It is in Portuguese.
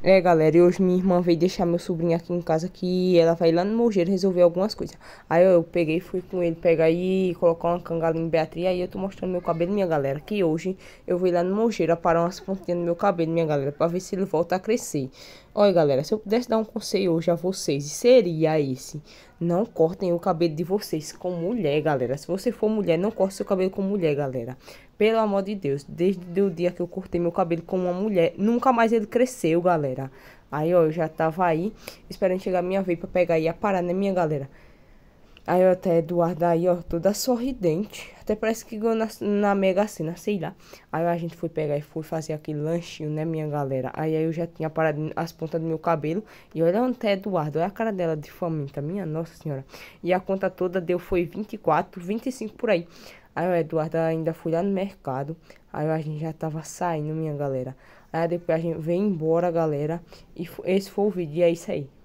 É, galera, e hoje minha irmã veio deixar meu sobrinho aqui em casa que ela vai lá no Mogeiro resolver algumas coisas. Aí eu, eu peguei, fui com ele pegar e colocar uma cangalinha em Beatriz. Aí eu tô mostrando meu cabelo, minha galera, que hoje eu vou ir lá no Mogeiro aparar umas pontinhas no meu cabelo, minha galera, pra ver se ele volta a crescer. Olha, galera, se eu pudesse dar um conselho hoje a vocês, seria esse. Não cortem o cabelo de vocês com mulher, galera. Se você for mulher, não corte seu cabelo com mulher, galera. Pelo amor de Deus, desde o dia que eu cortei meu cabelo com uma mulher, nunca mais ele cresceu, galera. Aí, ó, eu já tava aí, esperando chegar minha vez pra pegar aí a parada, né, minha galera? Aí até Eduardo aí, ó, toda sorridente. Até parece que ganhou na, na Mega Sena, sei lá. Aí a gente foi pegar e foi fazer aquele lanchinho, né, minha galera? Aí, aí eu já tinha parado as pontas do meu cabelo. E olha até Eduardo, olha a cara dela de faminta, minha nossa senhora. E a conta toda deu foi 24, 25 por aí. Aí o Eduardo ainda foi lá no mercado. Aí a gente já tava saindo, minha galera. Aí depois a gente veio embora, galera. E esse foi o vídeo. E é isso aí.